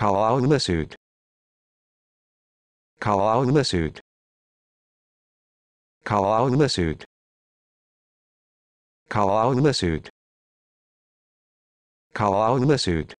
Kalaulisud. Kalaulisud. Kalaulisud. Kalaulisud. Kalaulisud.